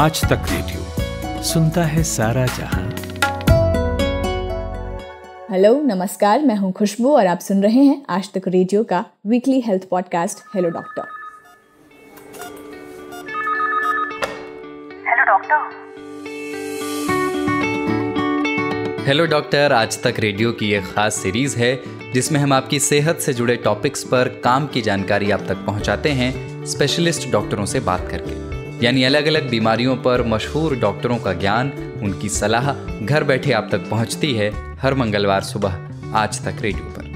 आज तक रेडियो सुनता है सारा जहां हेलो नमस्कार मैं हूं खुशबू और आप सुन रहे हैं आज तक रेडियो का weekly health podcast hello doctor hello doctor hello doctor Aaj Tak radio की एक खास सीरीज है जिसमें हम आपकी सेहत से जुड़े टॉपिक्स पर काम की जानकारी आप तक पहुंचाते हैं स्पेशलिस्ट डॉक्टरों से बात करके यानी अलग अलग बीमारियों पर मशहूर डॉक्टरों का ज्ञान उनकी सलाह घर बैठे आप तक पहुंचती है हर मंगलवार सुबह आज तक रेडियो पर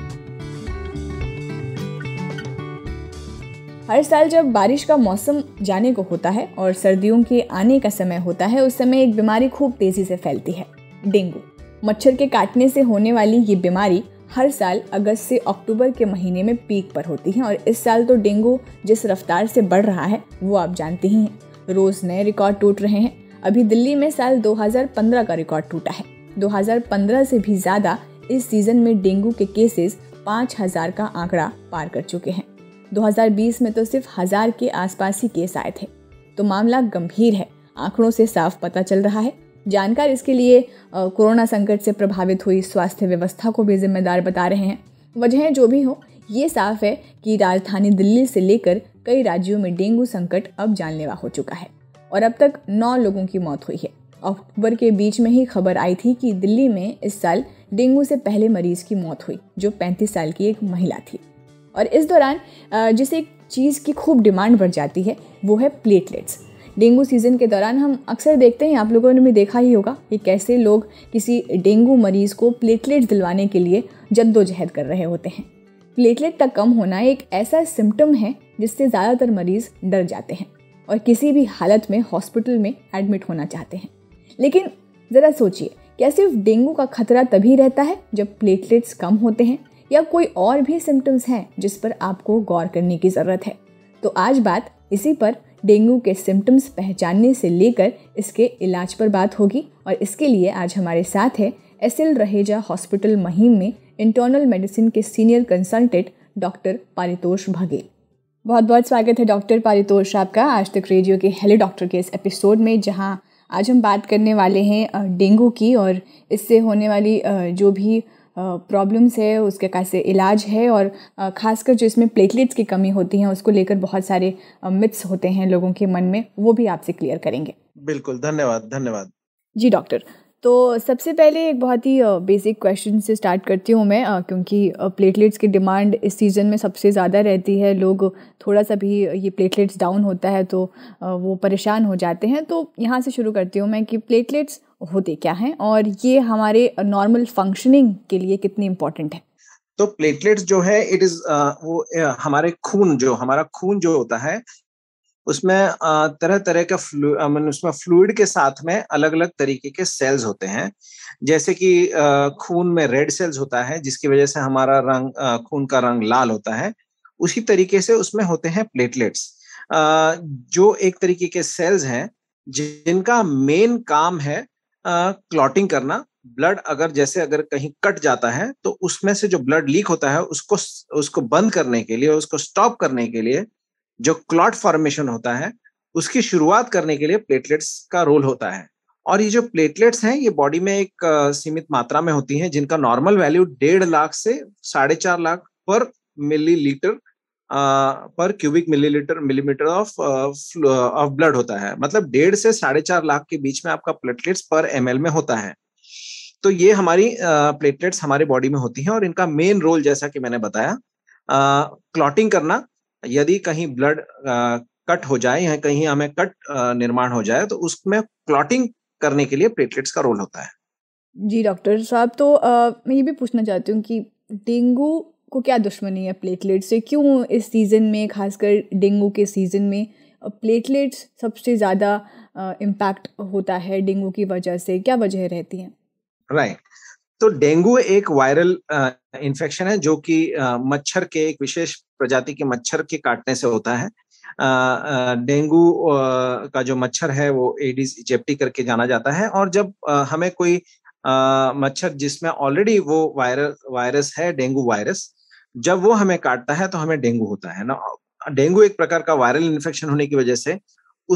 हर साल जब बारिश का मौसम जाने को होता है और सर्दियों के आने का समय होता है उस समय एक बीमारी खूब तेजी से फैलती है डेंगू मच्छर के काटने से होने वाली ये बीमारी हर साल अगस्त से अक्टूबर के महीने में पीक पर होती है और इस साल तो डेंगू जिस रफ्तार से बढ़ रहा है वो आप जानते ही हैं रोज़ नए रिकॉर्ड टूट रहे हैं अभी दिल्ली में साल 2015 का रिकॉर्ड टूटा है 2015 से भी ज़्यादा इस सीज़न में डेंगू के केसेस 5000 का आंकड़ा पार कर चुके हैं 2020 में तो सिर्फ हज़ार के आसपास ही केस आए थे तो मामला गंभीर है आंकड़ों से साफ पता चल रहा है जानकार इसके लिए कोरोना संकट से प्रभावित हुई स्वास्थ्य व्यवस्था को भी जिम्मेदार बता रहे हैं वजह जो भी हो ये साफ है कि राजधानी दिल्ली से लेकर कई राज्यों में डेंगू संकट अब जानलेवा हो चुका है और अब तक नौ लोगों की मौत हुई है अक्टूबर के बीच में ही खबर आई थी कि दिल्ली में इस साल डेंगू से पहले मरीज की मौत हुई जो 35 साल की एक महिला थी और इस दौरान जिस एक चीज़ की खूब डिमांड बढ़ जाती है वो है प्लेटलेट्स डेंगू सीज़न के दौरान हम अक्सर देखते हैं आप लोगों ने भी देखा ही होगा कि कैसे लोग किसी डेंगू मरीज़ को प्लेटलेट्स दिलवाने के लिए जद्दोजहद कर रहे होते हैं प्लेटलेट का कम होना एक ऐसा सिम्टम है जिससे ज़्यादातर मरीज डर जाते हैं और किसी भी हालत में हॉस्पिटल में एडमिट होना चाहते हैं लेकिन ज़रा सोचिए क्या सिर्फ डेंगू का खतरा तभी रहता है जब प्लेटलेट्स कम होते हैं या कोई और भी सिम्टम्स हैं जिस पर आपको गौर करने की ज़रूरत है तो आज बात इसी पर डेंगू के सिम्टम्स पहचानने से लेकर इसके इलाज पर बात होगी और इसके लिए आज हमारे साथ है S L Raheja hospital Mahim में इंटरनल मेडिसिन के senior consultant doctor Paritosh Baghel बहुत बहुत स्वागत है डॉक्टर पारितोष आपका आज तक रेडियो के हेलो डॉक्टर के इस एपिसोड में जहां आज हम बात करने वाले हैं डेंगू की और इससे होने वाली जो भी प्रॉब्लम्स है उसके कैसे इलाज है और ख़ासकर जो इसमें प्लेटलेट्स की कमी होती है उसको लेकर बहुत सारे मिथ्स होते हैं लोगों के मन में वो भी आपसे क्लियर करेंगे बिल्कुल धन्यवाद धन्यवाद जी डॉक्टर तो सबसे पहले एक बहुत ही बेसिक क्वेश्चन से स्टार्ट करती हूँ मैं क्योंकि प्लेटलेट्स की डिमांड इस सीज़न में सबसे ज़्यादा रहती है लोग थोड़ा सा भी ये प्लेटलेट्स डाउन होता है तो वो परेशान हो जाते हैं तो यहाँ से शुरू करती हूँ मैं कि प्लेटलेट्स होते क्या हैं और ये हमारे नॉर्मल फंक्शनिंग के लिए कितनी इम्पोर्टेंट है तो प्लेटलेट्स जो है इट इज वो हमारे खून जो हमारा खून जो होता है उसमें तरह तरह के फ्लू उसमें फ्लूड के साथ में अलग अलग तरीके के सेल्स होते हैं जैसे कि खून में रेड सेल्स होता है जिसकी वजह से हमारा रंग खून का रंग लाल होता है उसी तरीके से उसमें होते हैं प्लेटलेट्स जो एक तरीके के सेल्स हैं जिनका मेन काम है क्लॉटिंग करना ब्लड अगर जैसे अगर कहीं कट जाता है तो उसमें से जो ब्लड लीक होता है उसको उसको बंद करने के लिए उसको स्टॉप करने के लिए जो क्लॉट फॉर्मेशन होता है उसकी शुरुआत करने के लिए प्लेटलेट्स का रोल होता है और ये जो प्लेटलेट्स हैं ये बॉडी में एक सीमित मात्रा में होती हैं जिनका नॉर्मल वैल्यू डेढ़ लाख से साढ़े चार लाख पर मिलीलीटर पर cubic millilitre millimetre of of blood होता है मतलब डेढ़ से साढ़े चार लाख के बीच में आपका प्लेटलेट्स पर एम में होता है तो ये हमारी प्लेटलेट्स हमारे बॉडी में होती हैं और इनका मेन रोल जैसा कि मैंने बताया क्लॉटिंग करना यदि कहीं ब्लड कट हो जाए या कहीं हमें कट निर्माण हो जाए तो उसमें क्लॉटिंग करने के लिए प्लेटलेट्स का रोल होता है जी डॉक्टर साहब तो आ, मैं ये भी पूछना चाहती हूँ कि डेंगू को क्या दुश्मनी है प्लेटलेट्स से क्यों इस सीज़न में खासकर डेंगू के सीज़न में प्लेटलेट्स सबसे ज़्यादा इम्पैक्ट होता है डेंगू की वजह से क्या वजह रहती हैं राइट right. तो डेंगू एक वायरल इन्फेक्शन है जो कि मच्छर के एक विशेष प्रजाति के मच्छर के काटने से होता है डेंगू का जो मच्छर है वो एडीज जेप्टी करके जाना जाता है और जब हमें कोई मच्छर जिसमें ऑलरेडी वो वायरस वायरस है डेंगू वायरस जब वो हमें काटता है तो हमें डेंगू होता है ना डेंगू एक प्रकार का वायरल इन्फेक्शन होने की वजह से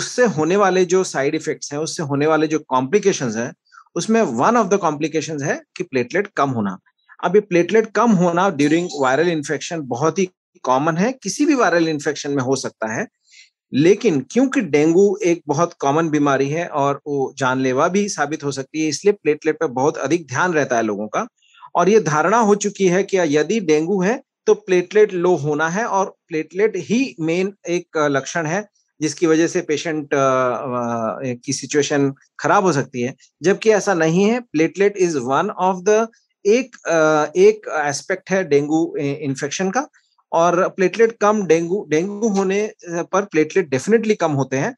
उससे होने वाले जो साइड इफेक्ट्स हैं उससे होने वाले जो कॉम्प्लिकेशंस हैं उसमें वन ऑफ द कॉम्प्लिकेशन है कि प्लेटलेट कम होना अब ये प्लेटलेट कम होना ड्यूरिंग वायरल इन्फेक्शन बहुत ही कॉमन है किसी भी वायरल इन्फेक्शन में हो सकता है लेकिन क्योंकि डेंगू एक बहुत कॉमन बीमारी है और वो जानलेवा भी साबित हो सकती है इसलिए प्लेटलेट पर बहुत अधिक ध्यान रहता है लोगों का और ये धारणा हो चुकी है कि यदि डेंगू है तो प्लेटलेट लो होना है और प्लेटलेट ही मेन एक लक्षण है जिसकी वजह से पेशेंट की सिचुएशन खराब हो सकती है जबकि ऐसा नहीं है platelet is one of the एक एक एस्पेक्ट है डेंगू इन्फेक्शन का और प्लेटलेट कम डेंगू डेंगू होने पर प्लेटलेट डेफिनेटली कम होते हैं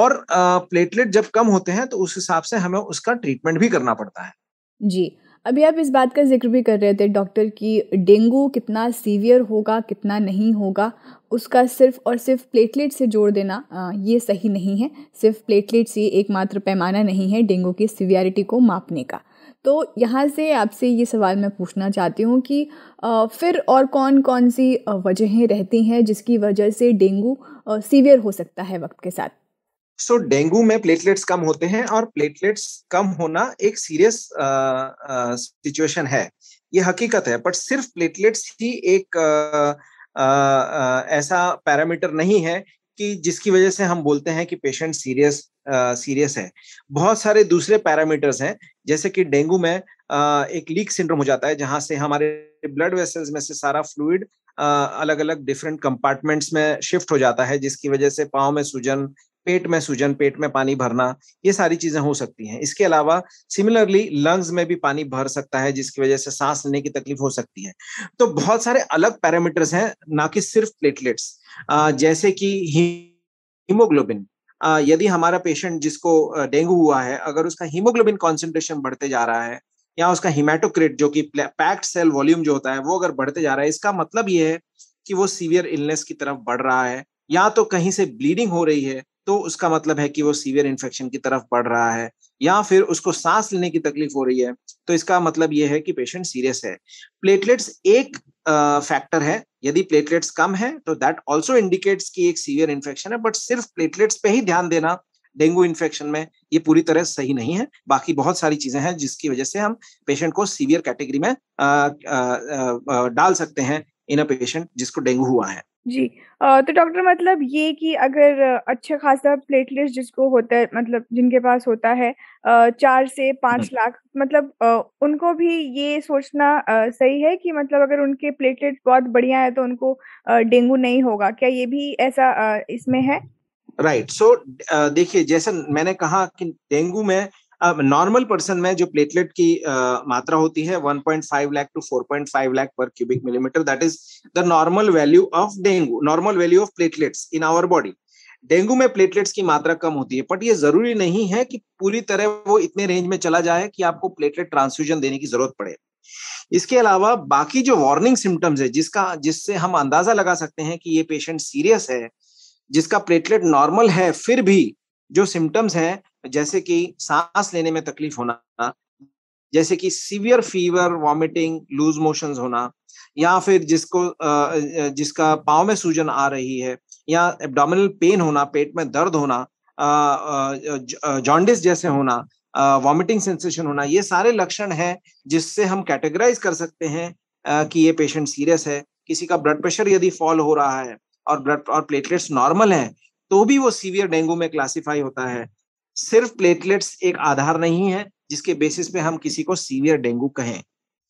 और प्लेटलेट जब कम होते हैं तो उस हिसाब से हमें उसका ट्रीटमेंट भी करना पड़ता है जी अभी आप इस बात का जिक्र भी कर रहे थे डॉक्टर कि डेंगू कितना सीवियर होगा कितना नहीं होगा उसका सिर्फ और सिर्फ प्लेटलेट से जोड़ देना आ, ये सही नहीं है सिर्फ प्लेटलेट से एकमात्र पैमाना नहीं है डेंगू की सीवियरिटी को मापने का तो यहाँ से आपसे ये सवाल मैं पूछना चाहती हूँ कि आ, फिर और कौन कौन सी वजहें रहती हैं जिसकी वजह से डेंगू सीवियर हो सकता है वक्त के साथ सो डेंगू में प्लेटलेट्स कम होते हैं और प्लेटलेट्स कम होना एक सीरियस सिचुएशन है ये हकीकत है बट सिर्फ प्लेटलेट्स ही एक आ, आ, ऐसा पैरामीटर नहीं है कि जिसकी वजह से हम बोलते हैं कि पेशेंट सीरियस सीरियस है बहुत सारे दूसरे पैरामीटर्स हैं जैसे कि डेंगू में आ, एक लीक सिंड्रोम हो जाता है जहां से हमारे ब्लड वेसल्स में से सारा फ्लूड अलग अलग डिफरेंट कंपार्टमेंट्स में शिफ्ट हो जाता है जिसकी वजह से पाँव में सूजन पेट में सूजन पेट में पानी भरना ये सारी चीजें हो सकती हैं इसके अलावा सिमिलरली लंग्स में भी पानी भर सकता है जिसकी वजह से सांस लेने की तकलीफ हो सकती है तो बहुत सारे अलग पैरामीटर्स हैं ना कि सिर्फ प्लेटलेट्स जैसे कि हीमोग्लोबिन यदि हमारा पेशेंट जिसको डेंगू हुआ है अगर उसका हीमोग्लोबिन कॉन्सेंट्रेशन बढ़ते जा रहा है या उसका हिमेटोक्रेट जो कि पैक्ड सेल वॉल्यूम जो होता है वो अगर बढ़ते जा रहा है इसका मतलब ये है कि वो सीवियर इलनेस की तरफ बढ़ रहा है या तो कहीं से ब्लीडिंग हो रही है तो उसका मतलब है कि वो सीवियर इन्फेक्शन की तरफ बढ़ रहा है या फिर उसको सांस लेने की तकलीफ हो रही है तो इसका मतलब ये है कि पेशेंट सीरियस है प्लेटलेट्स एक फैक्टर है यदि प्लेटलेट्स कम है तो दैट ऑल्सो इंडिकेट्स कि एक सीवियर इन्फेक्शन है बट सिर्फ प्लेटलेट्स पे ही ध्यान देना डेंगू इन्फेक्शन में ये पूरी तरह सही नहीं है बाकी बहुत सारी चीजें हैं जिसकी वजह से हम पेशेंट को सीवियर कैटेगरी में आ, आ, आ, डाल सकते हैं इन अ पेशेंट जिसको डेंगू हुआ है जी तो डॉक्टर मतलब ये कि अगर अच्छा खासा प्लेटलेट्स जिसको होता है मतलब जिनके पास होता है चार से पांच हाँ। लाख मतलब उनको भी ये सोचना सही है कि मतलब अगर उनके प्लेटलेट्स बहुत बढ़िया है तो उनको डेंगू नहीं होगा। क्या ये भी ऐसा इसमें है? राइट सो देखिए जैसा मैंने कहा कि डेंगू में नॉर्मल पर्सन में जो प्लेटलेट की मात्रा होती है 1.5 लाख टू 4.5 लाख पर cubic millimetre that is the normal value of dengue normal value of platelets in our body dengue में प्लेटलेट्स की मात्रा कम होती है बट ये जरूरी नहीं है कि पूरी तरह वो इतने रेंज में चला जाए कि आपको प्लेटलेट ट्रांसफ्यूजन देने की जरूरत पड़े इसके अलावा बाकी जो वार्निंग सिम्टम्स है जिसका जिससे हम अंदाजा लगा सकते हैं कि ये पेशेंट सीरियस है जिसका प्लेटलेट नॉर्मल है फिर भी जो सिम्टम्स हैं जैसे कि सांस लेने में तकलीफ होना जैसे कि severe fever vomiting loose motion होना या फिर जिसको जिसका पाँव में सूजन आ रही है या एब्डोमिनल पेन होना पेट में दर्द होना जॉन्डिस जैसे होना वॉमिटिंग सेंसेशन होना ये सारे लक्षण हैं जिससे हम कैटेगराइज कर सकते हैं कि ये पेशेंट सीरियस है किसी का ब्लड प्रेशर यदि फॉल हो रहा है और ब्लड और प्लेटलेट्स नॉर्मल हैं तो भी वो सीवियर डेंगू में क्लासिफाई होता है सिर्फ प्लेटलेट्स एक आधार नहीं है जिसके बेसिस पे हम किसी को सीवियर डेंगू कहें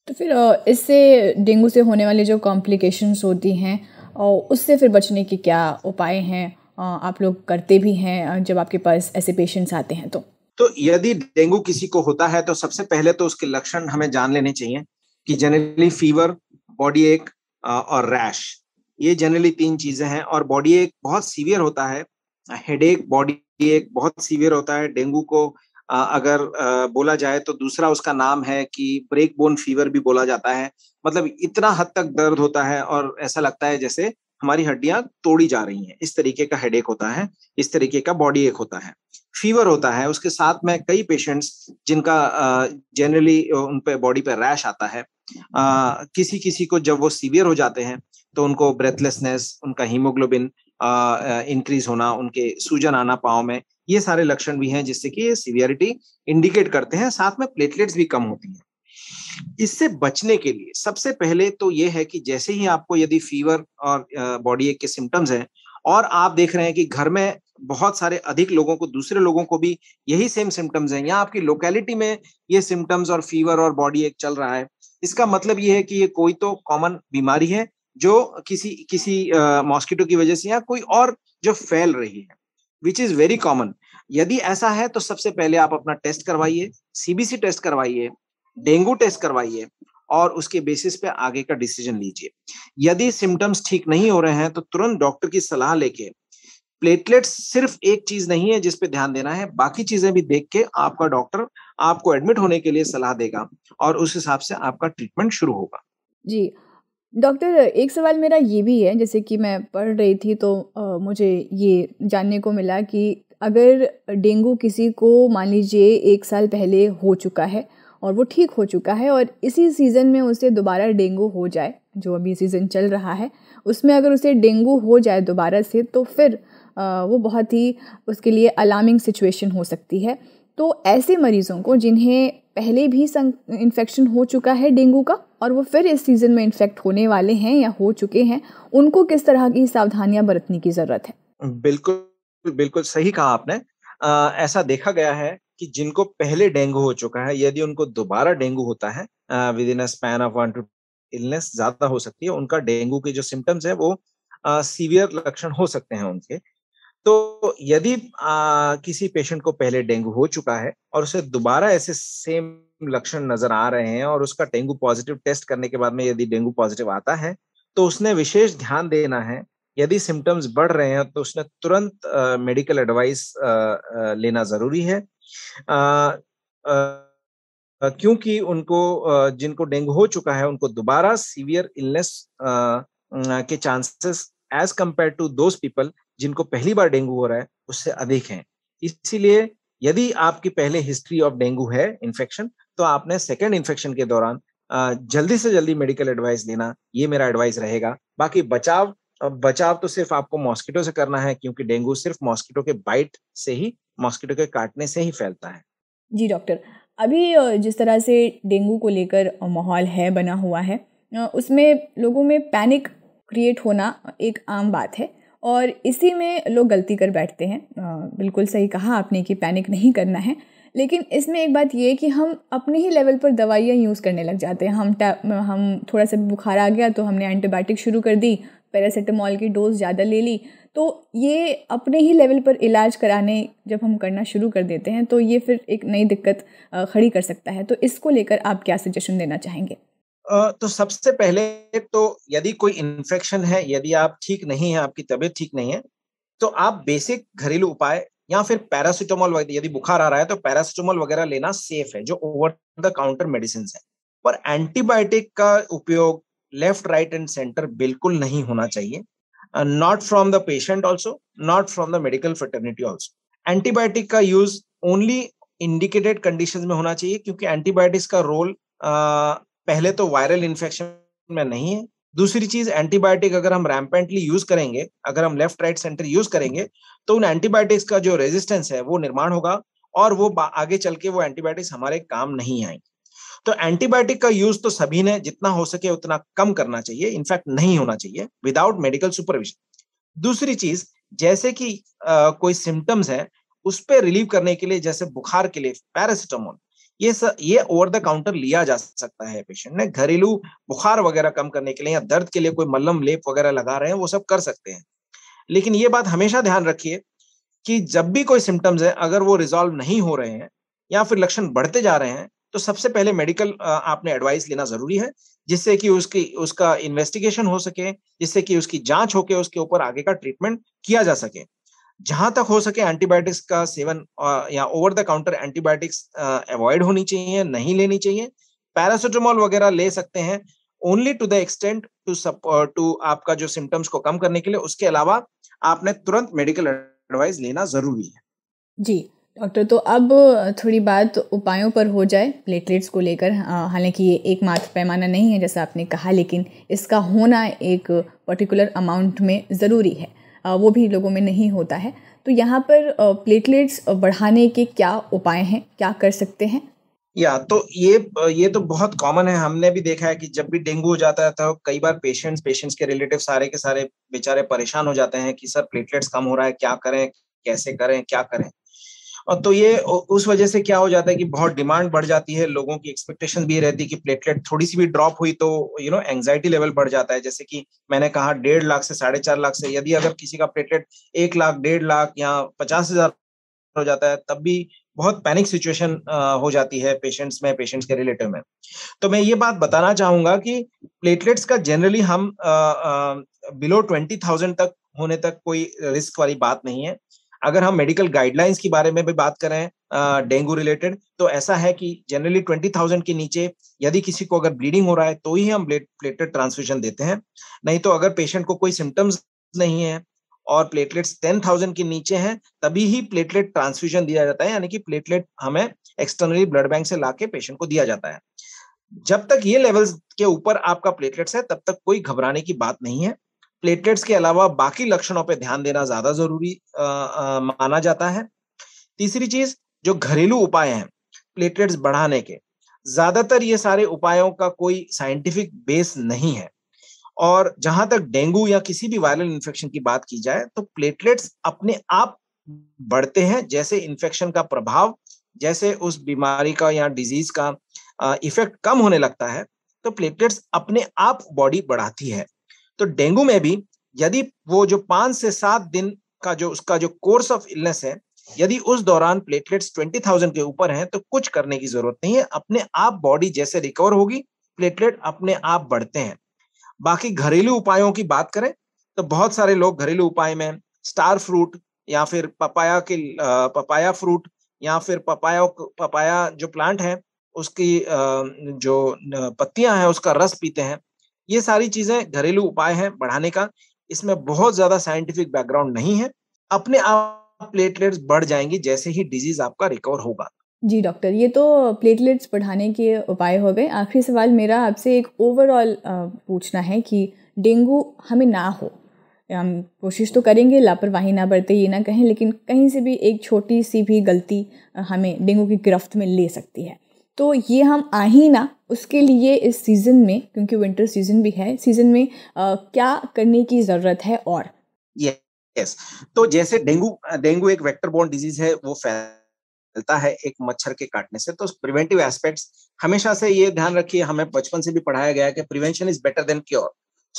तो फिर इससे डेंगू से होने वाली जो कॉम्प्लिकेशंस होती हैं और उससे फिर बचने के क्या उपाय हैं आप लोग करते भी हैं जब आपके पास ऐसे पेशेंट्स आते हैं तो तो यदि डेंगू किसी को होता है तो सबसे पहले तो उसके लक्षण हमें जान लेने चाहिए कि जनरली फीवर बॉडी एक और रैश ये जनरली तीन चीजें हैं और बॉडी एक बहुत सीवियर होता है हेड एक बॉडी एक बहुत सीवियर होता है डेंगू को अगर बोला जाए तो दूसरा उसका नाम है कि ब्रेक बोन फीवर भी बोला जाता है मतलब इतना हद तक दर्द होता है और ऐसा लगता है जैसे हमारी हड्डियां तोड़ी जा रही हैं इस तरीके का हेडेक होता है इस तरीके का बॉडी एक होता है फीवर होता है उसके साथ में कई पेशेंट्स जिनका जनरली उन पे बॉडी पे रैश आता है आ, किसी किसी को जब वो सीवियर हो जाते हैं तो उनको ब्रेथलेसनेस उनका हीमोग्लोबिन इंक्रीज होना उनके सूजन आना पाँव में ये सारे लक्षण भी हैं जिससे कि ये सीवियरिटी इंडिकेट करते हैं साथ में प्लेटलेट्स भी कम होती हैं इससे बचने के लिए सबसे पहले तो ये है कि जैसे ही आपको यदि फीवर और बॉडी एक के सिम्टम्स हैं और आप देख रहे हैं कि घर में बहुत सारे अधिक लोगों को दूसरे लोगों को भी यही सेम सिम्टम्स हैं या आपकी लोकेलिटी में ये सिम्टम्स और फीवर और बॉडी एक चल रहा है इसका मतलब ये है कि ये कोई तो कॉमन बीमारी है जो किसी किसी मॉस्किटो की वजह से या कोई और जो फैल रही है विच इज वेरी कॉमन यदि ऐसा है तो सबसे पहले आप अपना टेस्ट करवाइए सीबीसी टेस्ट करवाइए डेंगू टेस्ट करवाइए और उसके बेसिस पे आगे का डिसीजन लीजिए यदि सिम्टम्स ठीक नहीं हो रहे हैं तो तुरंत डॉक्टर की सलाह लेके प्लेटलेट्स सिर्फ एक चीज नहीं है जिसपे ध्यान देना है बाकी चीजें भी देख के आपका डॉक्टर आपको एडमिट होने के लिए सलाह देगा और उस हिसाब से आपका ट्रीटमेंट शुरू होगा जी डॉक्टर एक सवाल मेरा ये भी है जैसे कि मैं पढ़ रही थी तो आ, मुझे ये जानने को मिला कि अगर डेंगू किसी को मान लीजिए एक साल पहले हो चुका है और वो ठीक हो चुका है और इसी सीज़न में उसे दोबारा डेंगू हो जाए जो अभी सीज़न चल रहा है उसमें अगर उसे डेंगू हो जाए दोबारा से तो फिर आ, वो बहुत ही उसके लिए अलार्मिंग सिचुएशन हो सकती है तो ऐसे मरीज़ों को जिन्हें पहले भी इन्फेक्शन हो चुका है डेंगू का और वो फिर इस सीज़न में इन्फेक्ट होने वाले हैं या हो चुके हैं उनको किस तरह की सावधानियां बरतने की ज़रूरत है बिल्कुल बिल्कुल सही कहा आपने आ, ऐसा देखा गया है कि जिनको पहले डेंगू हो चुका है यदि उनको दोबारा डेंगू होता है within a span of one two illness ज्यादा हो सकती है उनका डेंगू के जो सिम्टम्स है वो सीवियर लक्षण हो सकते हैं उनके तो यदि आ, किसी पेशेंट को पहले डेंगू हो चुका है और उसे दोबारा ऐसे सेम लक्षण नजर आ रहे हैं और उसका डेंगू पॉजिटिव टेस्ट करने के बाद में यदि डेंगू पॉजिटिव आता है तो उसने विशेष ध्यान देना है यदि सिम्टम्स बढ़ रहे हैं तो उसने तुरंत मेडिकल एडवाइस लेना जरूरी है आ, आ, क्योंकि उनको जिनको डेंगू हो चुका है उनको दोबारा सीवियर इलनेस के chances as compared to those people जिनको पहली बार डेंगू हो रहा है उससे अधिक है इसीलिए यदि आपकी पहले हिस्ट्री ऑफ डेंगू है इन्फेक्शन तो आपने सेकेंड इन्फेक्शन के दौरान जल्दी से जल्दी मेडिकल एडवाइस देना ये मेरा एडवाइस रहेगा बाकी बचाव बचाव तो सिर्फ आपको मॉस्किटो से करना है क्योंकि डेंगू सिर्फ मॉस्किटो के बाइट से ही मॉस्किटो के काटने से ही फैलता है जी डॉक्टर अभी जिस तरह से डेंगू को लेकर माहौल है बना हुआ है उसमें लोगों में पैनिक क्रिएट होना एक आम बात है और इसी में लोग गलती कर बैठते हैं बिल्कुल सही कहा आपने कि पैनिक नहीं करना है लेकिन इसमें एक बात ये कि हम अपने ही लेवल पर दवाइयाँ यूज़ करने लग जाते हैं हम हम थोड़ा सा बुखार आ गया तो हमने एंटीबायोटिक शुरू कर दी पैरासीटामॉल की डोज़ ज़्यादा ले ली तो ये अपने ही लेवल पर इलाज कराने जब हम करना शुरू कर देते हैं तो ये फिर एक नई दिक्कत खड़ी कर सकता है तो इसको लेकर आप क्या सजेशन देना चाहेंगे तो सबसे पहले तो यदि कोई इन्फेक्शन है यदि आप ठीक नहीं है आपकी तबीयत ठीक नहीं है तो आप बेसिक घरेलू उपाय या फिर पैरासिटामोल यदि बुखार आ रहा है तो पैरासिटामोल वगैरह लेना सेफ है जो ओवर द काउंटर मेडिसिन है पर एंटीबायोटिक का उपयोग लेफ्ट राइट एंड सेंटर बिल्कुल नहीं होना चाहिए not from the patient also not from the medical fraternity also antibiotic का यूज ओनली इंडिकेटेड कंडीशन में होना चाहिए क्योंकि एंटीबायोटिक्स का रोल पहले तो वायरल इन्फेक्शन में नहीं है दूसरी चीज एंटीबायोटिक अगर हम रैम्पेंटली यूज करेंगे अगर हम लेफ्ट राइट सेंटर यूज करेंगे तो उन एंटीबायोटिक्स का जो रेजिस्टेंस है वो निर्माण होगा और वो आगे चल के वो एंटीबायोटिक्स हमारे काम नहीं आएंगे तो एंटीबायोटिक का यूज तो सभी ने जितना हो सके उतना कम करना चाहिए इनफैक्ट नहीं होना चाहिए विदाउट मेडिकल सुपरविजन दूसरी चीज जैसे कि आ, कोई सिम्टम्स है उस पर रिलीव करने के लिए जैसे बुखार के लिए पैरासिटामोल ये स, ये ओवर द काउंटर लिया जा सकता है पेशेंट ने घरेलू बुखार वगैरह कम करने के लिए या दर्द के लिए कोई मल्लम लेप वगैरह लगा रहे हैं वो सब कर सकते हैं लेकिन ये बात हमेशा ध्यान रखिए कि जब भी कोई सिम्टम्स है अगर वो रिजॉल्व नहीं हो रहे हैं या फिर लक्षण बढ़ते जा रहे हैं तो सबसे पहले मेडिकल आपने एडवाइस लेना जरूरी है जिससे कि उसकी उसका इन्वेस्टिगेशन हो सके जिससे कि उसकी जांच होके उसके ऊपर आगे का ट्रीटमेंट किया जा सके जहां तक हो सके एंटीबायोटिक्स का सेवन या over the counter antibiotics avoid होनी चाहिए नहीं लेनी चाहिए पैरासिटामोल वगैरह ले सकते हैं only to the extent to to आपका जो सिम्टम्स को कम करने के लिए उसके अलावा आपने तुरंत मेडिकल एडवाइस लेना जरूरी है जी डॉक्टर तो अब थोड़ी बात उपायों पर हो जाए प्लेटलेट्स को लेकर हालांकि ये एक मात्र पैमाना नहीं है जैसा आपने कहा लेकिन इसका होना एक पर्टिकुलर अमाउंट में ज़रूरी है वो भी लोगों में नहीं होता है तो यहाँ पर प्लेटलेट्स बढ़ाने के क्या उपाय हैं क्या कर सकते हैं या तो ये ये तो बहुत कॉमन है हमने भी देखा है कि जब भी डेंगू हो जाता है तो कई बार पेशेंट्स पेशेंट्स के रिलेटिव सारे के सारे बेचारे परेशान हो जाते हैं कि सर प्लेटलेट्स कम हो रहा है क्या करें कैसे करें क्या करें और तो ये उस वजह से क्या हो जाता है कि बहुत डिमांड बढ़ जाती है लोगों की एक्सपेक्टेशन भी रहती है कि प्लेटलेट थोड़ी सी भी ड्रॉप हुई तो यू नो एंग्जाइटी लेवल बढ़ जाता है जैसे कि मैंने कहा डेढ़ लाख से साढ़े चार लाख से यदि अगर किसी का प्लेटलेट एक लाख डेढ़ लाख या पचास हजार हो जाता है तब भी बहुत पैनिक सिचुएशन हो जाती है पेशेंट्स में पेशेंट्स के रिलेटिव में तो मैं ये बात बताना चाहूंगा कि प्लेटलेट्स का जनरली हम बिलो ट्वेंटी थाउजेंड तक होने तक कोई रिस्क वाली बात नहीं है अगर हम मेडिकल गाइडलाइंस के बारे में भी बात करें डेंगू रिलेटेड तो ऐसा है कि जनरली ट्वेंटी थाउजेंड के नीचे यदि किसी को अगर ब्लीडिंग हो रहा है तो ही हम प्लेटलेट ट्रांसफ्यूजन देते हैं नहीं तो अगर पेशेंट को कोई सिम्टम्स नहीं है और प्लेटलेट्स टेन थाउजेंड के नीचे हैं तभी ही प्लेटलेट ट्रांसफ्यूजन दिया जाता है यानी कि प्लेटलेट हमें एक्सटर्नली ब्लड बैंक से लाके पेशेंट को दिया जाता है जब तक ये लेवल्स के ऊपर आपका प्लेटलेट्स है तब तक कोई घबराने की बात नहीं है प्लेटलेट्स के अलावा बाकी लक्षणों पर ध्यान देना ज्यादा जरूरी आ, आ, माना जाता है तीसरी चीज जो घरेलू उपाय हैं प्लेटलेट्स बढ़ाने के ज्यादातर ये सारे उपायों का कोई साइंटिफिक बेस नहीं है और जहां तक डेंगू या किसी भी वायरल इन्फेक्शन की बात की जाए तो प्लेटलेट्स अपने आप बढ़ते हैं जैसे इन्फेक्शन का प्रभाव जैसे उस बीमारी का या डिजीज का इफेक्ट कम होने लगता है तो प्लेटलेट्स अपने आप बॉडी बढ़ाती है तो डेंगू में भी यदि वो जो पांच से सात दिन का जो उसका जो कोर्स ऑफ इलनेस है यदि उस दौरान प्लेटलेट्स ट्वेंटी थाउजेंड के ऊपर हैं तो कुछ करने की जरूरत नहीं है अपने आप बॉडी जैसे रिकवर होगी प्लेटलेट अपने आप बढ़ते हैं बाकी घरेलू उपायों की बात करें तो बहुत सारे लोग घरेलू उपाय में स्टार फ्रूट या फिर पपाया के पपाया फ्रूट या फिर पपाया पपाया जो प्लांट है उसकी जो पत्तियां हैं उसका रस पीते हैं ये सारी चीजें घरेलू उपाय हैं बढ़ाने का इसमें बहुत ज्यादा साइंटिफिक बैकग्राउंड नहीं है अपने आप प्लेटलेट्स बढ़ जाएंगी जैसे ही डिजीज आपका रिकवर होगा जी डॉक्टर ये तो प्लेटलेट्स बढ़ाने के उपाय हो गए आखिरी सवाल मेरा आपसे एक ओवरऑल पूछना है कि डेंगू हमें ना हो हम कोशिश तो करेंगे लापरवाही ना बरते ये ना कहें लेकिन कहीं से भी एक छोटी सी भी गलती हमें डेंगू की गिरफ्त में ले सकती है तो ये हम आ ही ना उसके लिए इस सीज़न में क्योंकि विंटर सीज़न भी है सीज़न में आ, क्या करने की ज़रूरत है और ये yes. तो जैसे डेंगू डेंगू एक वेक्टर बोर्न डिजीज है वो फैलता है एक मच्छर के काटने से तो प्रिवेंटिव एस्पेक्ट्स हमेशा से ये ध्यान रखिए हमें बचपन से भी पढ़ाया गया कि prevention is better than cure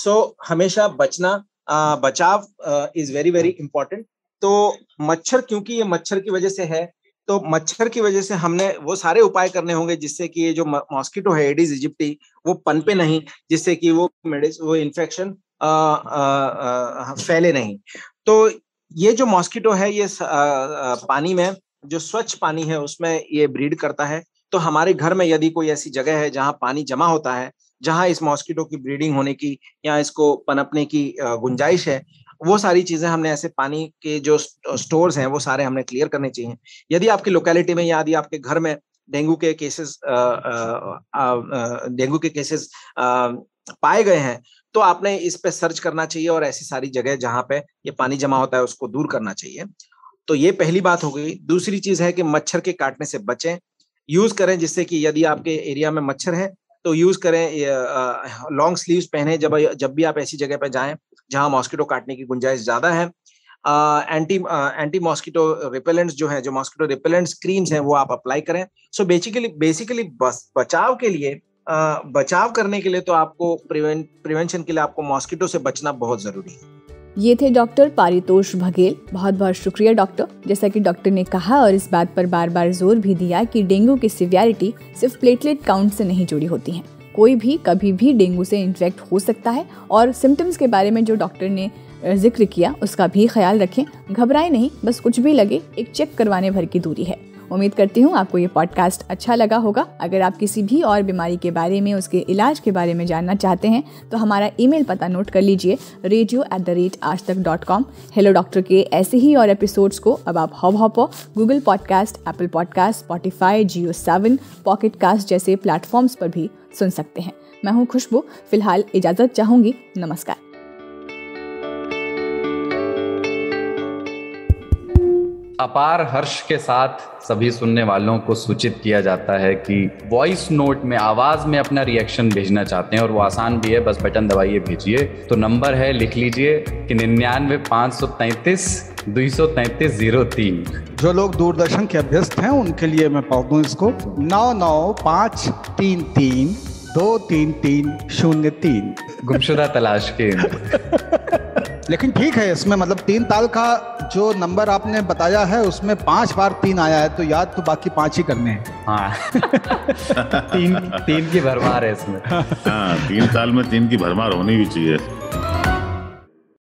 so हमेशा बचना आ, बचाव इज वेरी वेरी इंपॉर्टेंट तो मच्छर क्योंकि ये मच्छर की वजह से है तो मच्छर की वजह से हमने वो सारे उपाय करने होंगे जिससे कि ये जो मॉस्किटो है एडिस इजिप्टी वो पनपे नहीं जिससे कि वो मेडिस वो इन्फेक्शन फैले नहीं तो ये जो मॉस्किटो है ये आ, आ, पानी में जो स्वच्छ पानी है उसमें ये ब्रीड करता है तो हमारे घर में यदि कोई ऐसी जगह है जहाँ पानी जमा होता है जहाँ इस मॉस्किटो की ब्रीडिंग होने की या इसको पनपने की गुंजाइश है वो सारी चीजें हमने ऐसे पानी के जो स्टोर्स हैं वो सारे हमने क्लियर करने चाहिए यदि आपकी लोकेलिटी में या यदि आपके घर में डेंगू के केसेस डेंगू के केसेस पाए गए हैं तो आपने इस पे सर्च करना चाहिए और ऐसी सारी जगह जहाँ पे ये पानी जमा होता है उसको दूर करना चाहिए तो ये पहली बात हो गई दूसरी चीज है कि मच्छर के काटने से बचें यूज करें जिससे कि यदि आपके एरिया में मच्छर है तो यूज करें लॉन्ग स्लीव्स पहने जब जब भी आप ऐसी जगह पर जाए जहां मॉस्किटो काटने की गुंजाइश ज्यादा है एंटी एंटी मॉस्किटो रिपेलेंट्स जो है जो मॉस्किटो रिपेलेंट क्रीम्स हैं वो आप अप्लाई करें सो बेसिकली बेसिकली बचाव के लिए बचाव करने के लिए तो आपको प्रिवेंशन के लिए आपको मॉस्किटो से बचना बहुत जरूरी है ये थे डॉक्टर पारितोष बघेल बहुत बहुत शुक्रिया डॉक्टर जैसा कि डॉक्टर ने कहा और इस बात पर बार बार जोर भी दिया कि डेंगू की सिवियरिटी सिर्फ प्लेटलेट काउंट से नहीं जुड़ी होती है कोई भी कभी भी डेंगू से इन्फेक्ट हो सकता है और सिम्टम्स के बारे में जो डॉक्टर ने जिक्र किया उसका भी ख्याल रखें घबराएं नहीं बस कुछ भी लगे एक चेक करवाने भर की दूरी है उम्मीद करती हूँ आपको ये पॉडकास्ट अच्छा लगा होगा अगर आप किसी भी और बीमारी के बारे में उसके इलाज के बारे में जानना चाहते हैं तो हमारा ईमेल पता नोट कर लीजिए रेडियो एट द रेट आज तक डॉट कॉम हेलो डॉक्टर के ऐसे ही और एपिसोड्स को अब आप हॉब हॉपो Google podcast Apple podcast Spotify JioSaavn Pocket Casts जैसे प्लेटफॉर्म्स पर भी सुन सकते हैं मैं हूँ खुशबू फिलहाल इजाज़त चाहूँगी नमस्कार अपार हर्ष के साथ सभी सुनने वालों को सूचित किया जाता है कि वॉइस नोट में आवाज में अपना रिएक्शन भेजना चाहते हैं और वो आसान भी है बस बटन दबाइए भेजिए तो नंबर है लिख लीजिए कि निन्यानवे पाँच सौ तैंतीस दुई सौ तैंतीस जीरो तीन जो लोग दूरदर्शन के अभ्यस्त हैं उनके लिए मैं पा दूँ इसको नौ नौ पाँच तीन तीन दो तीन तीन शून्य तीन गुमशुदा तलाश के लेकिन ठीक है इसमें मतलब तीन ताल का जो नंबर आपने बताया है उसमें पांच बार तीन आया है तो याद तो बाकी पांच ही करने हैं हाँ तीन तीन की भरमार है इसमें हाँ तीन ताल में तीन की भरमार होनी भी चाहिए